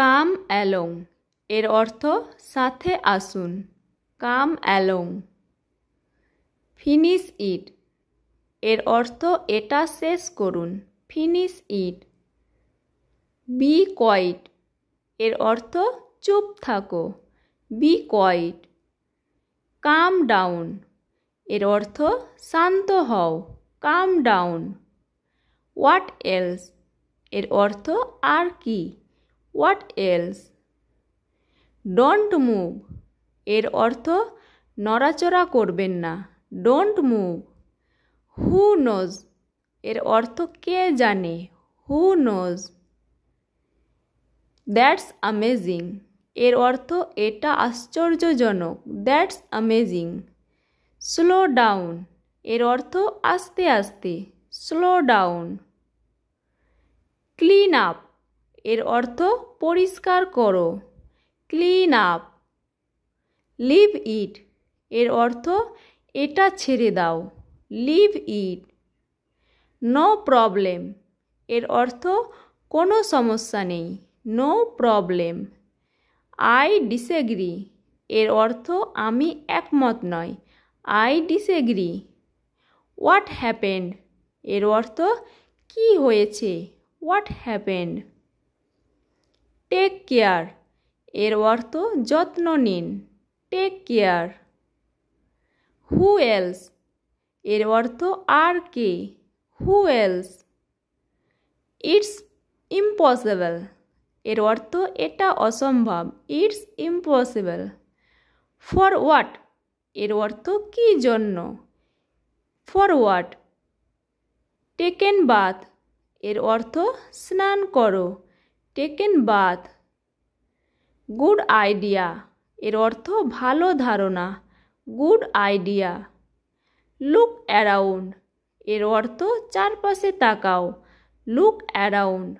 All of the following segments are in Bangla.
কাম অ্যালং এর অর্থ সাথে আসুন কাম অ্যালং ফিনিশ ইট এর অর্থ এটা শেষ করুন ফিনিশ ইট বি কয়েট এর অর্থ চুপ থাকো বি কয়েট কাম ডাউন এর অর্থ শান্ত হও কাম ডাউন হোয়াট এলস এর অর্থ আর কি হোয়াট এলস ডোন্ট মুভ এর অর্থ নড়াচড়া করবেন না ডোন্ট মুভ হু নোজ এর অর্থ কে জানে হু নোজ দ্যাটস আমেজিং এর অর্থ এটা আশ্চর্যজনক দ্যাটস আমেজিং স্লো ডাউন এর অর্থ আস্তে আস্তে স্লো ডাউন ক্লিন আপ এর অর্থ পরিষ্কার করো ক্লিন আপ লিভ ইট এর অর্থ এটা ছেড়ে দাও লিভ ইট নো প্রবলেম এর অর্থ কোনো সমস্যা নেই নো প্রবলেম আই ডিসএগ্রি এর অর্থ আমি একমত নয় আই ডিসএগ্রি হোয়াট হ্যাপেন্ড এর অর্থ কি হয়েছে হোয়াট হ্যাপেন্ড টেক কেয়ার এর অর্থ যত্ন নিন টেক কেয়ার হু এলস এর অর্থ আর কে হু এলস ইটস ইম্পসিবল এর অর্থ এটা অসম্ভব ইটস ইম্পসিবল ফর হোয়াট এর অর্থ কী জন্য ফর হোয়াট টেকেন বাথ এর অর্থ স্নান করো টেকেন বাথ গুড আইডিয়া এর অর্থ ভালো ধারণা গুড আইডিয়া লুক অ্যারাউন্ড এর অর্থ চারপাশে তাকাও লুক অ্যারাউন্ড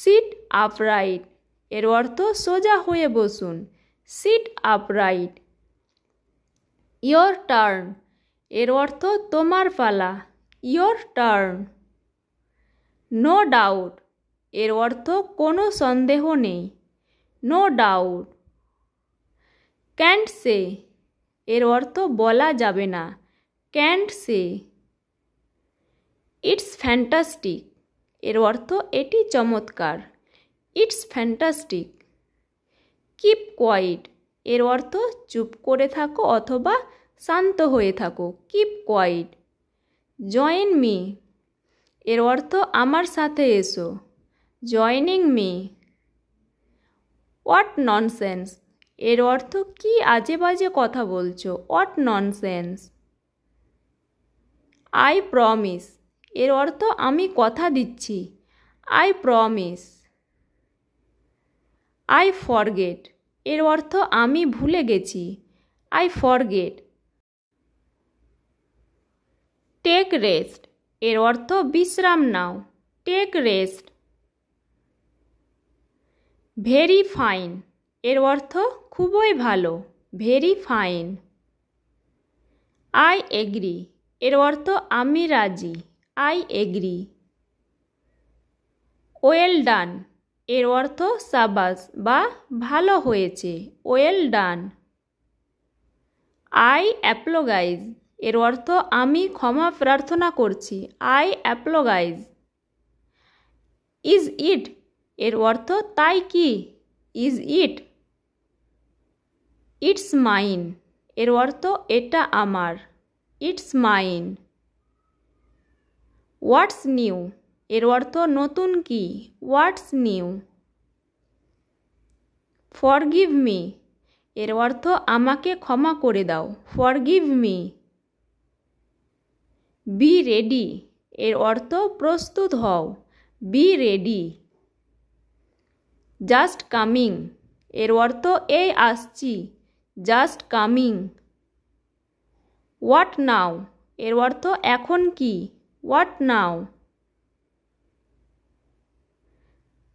সিট আপরাইট এর অর্থ সোজা হয়ে বসুন সিট আপরাইট ইয়োর টার্ন এর অর্থ তোমার পালা ইয়োর টার্ন নো ডাউট এর অর্থ কোনো সন্দেহ নেই নো ডাউট ক্যান্ট সে এর অর্থ বলা যাবে না ক্যান্ট সে ইটস ফ্যান্টাস্টিক এর অর্থ এটি চমৎকার ইটস ফ্যান্টাস্টিক কিপ কোয়াইট এর অর্থ চুপ করে থাকো অথবা শান্ত হয়ে থাকো কিপ কোয়াইট জয়েন মি এর অর্থ আমার সাথে এসো জয়নিং মি হোয়াট ননসেন্স এর অর্থ কি আজে বাজে কথা বলছো হোয়াট ননসেন্স আই প্রমিস এর অর্থ আমি কথা দিচ্ছি আই প্রমিস আই ফরগেট এর অর্থ আমি ভুলে গেছি আই ফরগেট টেক রেস্ট এর অর্থ বিশ্রাম নাও টেক রেস্ট ভেরি ফাইন এর অর্থ খুবই ভালো ভেরি ফাইন আই এগ্রি এর অর্থ আমি রাজি আই এগ্রি ওয়েল ডান এর অর্থ সাবাস বা ভালো হয়েছে ওয়েল ডান আই অ্যাপ্লোগাইজ এর অর্থ আমি ক্ষমা প্রার্থনা করছি আই অ্যাপ্লোগাইজ ইজ ইট এর অর্থ তাই কি ইজ ইট ইটস মাইন এর অর্থ এটা আমার ইটস মাইন হোয়াটস নিউ এর অর্থ নতুন কি হোয়াটস নিউ গিভ মি এর অর্থ আমাকে ক্ষমা করে দাও গিভ মি বি রেডি এর অর্থ প্রস্তুত হও বি রেডি জাস্ট কামিং এর অর্থ এই আসছি জাস্ট কামিং হোয়াট নাও এর অর্থ এখন কি হোয়াট নাও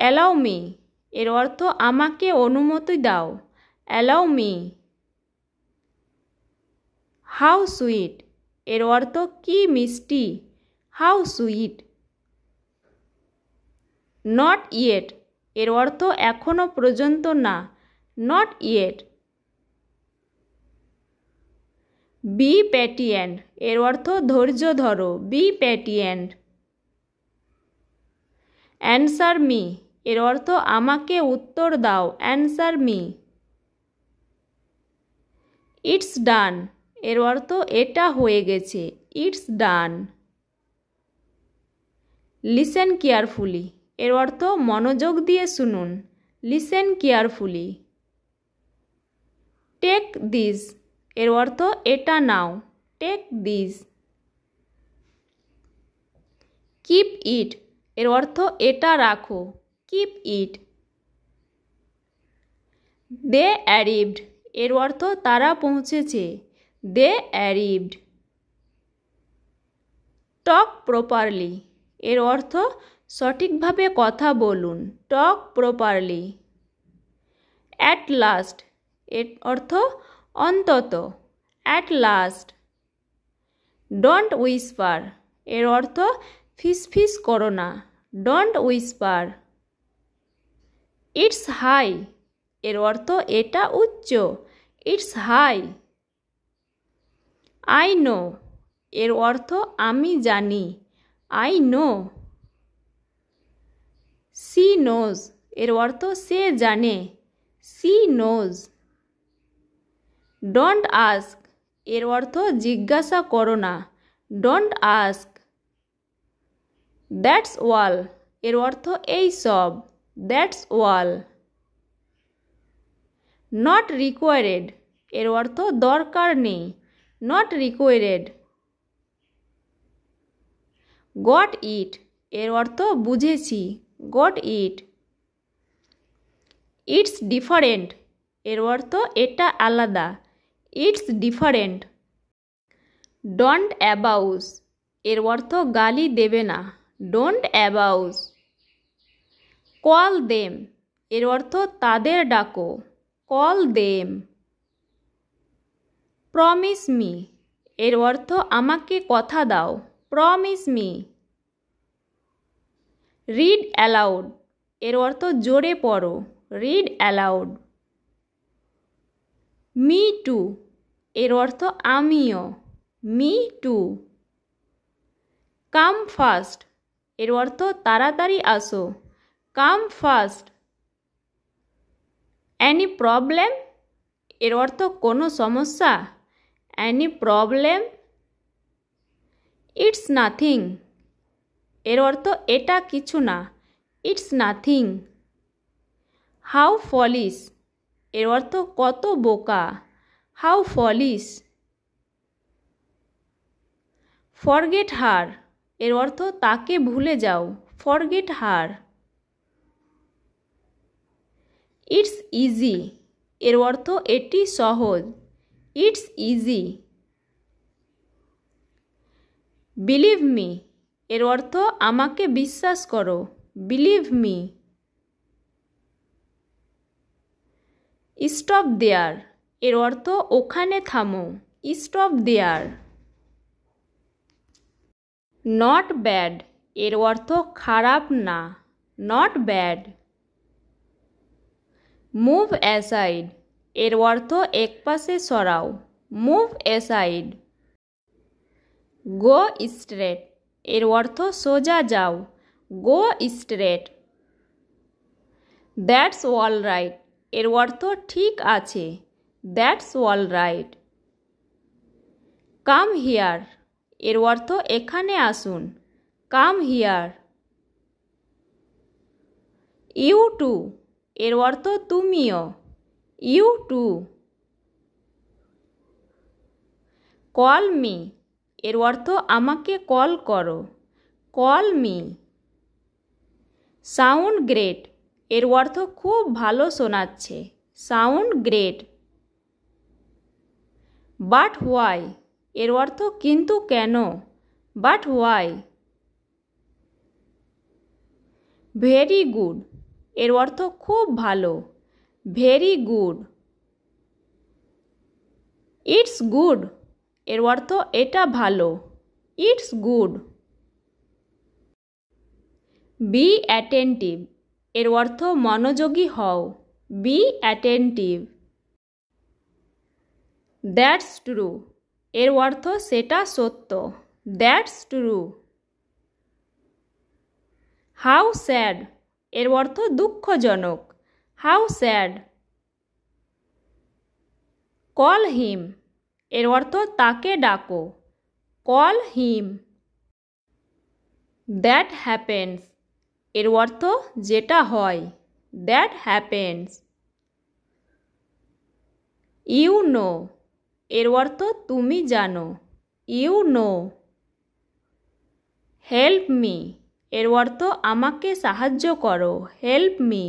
অ্যালাউ মি এর অর্থ আমাকে অনুমতি দাও অ্যালাউ মি হাউ সুইট এর অর্থ কি মিষ্টি হাউ সুইট নট ইয়েট এর অর্থ এখনও পর্যন্ত না নট ইয়েট বি প্যাটিয়েন্ট এর অর্থ ধৈর্য ধরো বি প্যাটিয়েন্ট অ্যান্সার মি এর অর্থ আমাকে উত্তর দাও অ্যান্সার মি ইটস ডান এর অর্থ এটা হয়ে গেছে ইটস ডান লিসেন কেয়ারফুলি এর অর্থ মনোযোগ দিয়ে শুনুন লিসেন কেয়ারফুলি টেক দিস এর অর্থ এটা নাও টেক দিস কিপ ইট এর অর্থ এটা রাখো কিপ ইট দে অ্যারিভড এর অর্থ তারা পৌঁছেছে দে অ্যারিভড টক প্রপারলি এর অর্থ সঠিকভাবে কথা বলুন টক প্রপারলি অ্যাট লাস্ট এর অর্থ অন্তত অ্যাট লাস্ট ডন্ট উইসপার এর অর্থ ফিসফিস করো না ডন্ট উইসপার ইটস হাই এর অর্থ এটা উচ্চ ইটস হাই আই নো এর অর্থ আমি জানি আই নো সি নোজ এর অর্থ সে জানে সি নোজ ডোন্ট আস্ক এর অর্থ জিজ্ঞাসা করো না ডোন্ট আস্ক দ্যাটস ওয়াল এর অর্থ এই সব দ্যাটস ওয়াল নট রিকোয়ারেড এর অর্থ দরকার নেই নট রিকোয়ারেড গট ইট এর অর্থ বুঝেছি গট ইট ইটস ডিফারেন্ট এর অর্থ এটা আলাদা ইটস ডিফারেন্ট ডন্ট অ্যাবাউস এর অর্থ গালি দেবে না ডোন্ট অ্যাবাউস কল দেম এর অর্থ তাদের ডাকো কল দেম প্রমিস মি এর অর্থ আমাকে কথা দাও প্রমিস মি রিড অ্যালাউড এর অর্থ জোরে পড়ো রিড অ্যালাউড মি টু এর অর্থ আমিও মি টু কাম ফাস্ট এর অর্থ তাড়াতাড়ি আসো কাম ফাস্ট অ্যানি প্রবলেম এর অর্থ কোনো সমস্যা অ্যানি প্রবলেম ইটস নাথিং এর অর্থ এটা কিছু না ইটস নাথিং হাউ ফলিস এর অর্থ কত বোকা হাউ ফলিস ফরগেট হার এর অর্থ তাকে ভুলে যাও ফরগেট হার ইটস ইজি এর অর্থ এটি সহজ ইটস ইজি বিলিভ মি এর অর্থ আমাকে বিশ্বাস করো বিলিভ মি স্টপ দেয়ার এর অর্থ ওখানে থামো স্টপ দেয়ার নট ব্যাড এর অর্থ খারাপ না নট ব্যাড মুভ অ্যাসাইড এর অর্থ একপাশে সরাও মুভ অ্যাসাইড গো স্ট্রেট এর অর্থ সোজা যাও go straight that's all right এর অর্থ ঠিক আছে that's all right come here এর অর্থ এখানে আসুন কাম হিয়ার ইউ টু এর অর্থ তুমিও ইউ টু কল মি এর অর্থ আমাকে কল করো কল মি সাউন্ড গ্রেট এর অর্থ খুব ভালো শোনাচ্ছে সাউন্ড গ্রেট বাট হোয়াই এর অর্থ কিন্তু কেন বাট হোয়াই ভেরি গুড এর অর্থ খুব ভালো ভেরি গুড ইটস গুড এর অর্থ এটা ভালো ইটস গুড বি অ্যাটেন্টিভ এর অর্থ মনোযোগী হও বি অ্যাটেন্টিভ দ্যাটস ট্রু এর অর্থ সেটা সত্য দ্যাটস ট্রু হাউ স্যাড এর অর্থ দুঃখজনক হাউ স্যাড কল হিম এর অর্থ তাকে ডাকো কল হিম দ্যাট হ্যাপেন্স এর অর্থ যেটা হয় দ্যাট হ্যাপেন্স ইউ নো এর অর্থ তুমি জানো ইউ নো হেল্প মি এর অর্থ আমাকে সাহায্য করো হেল্প মি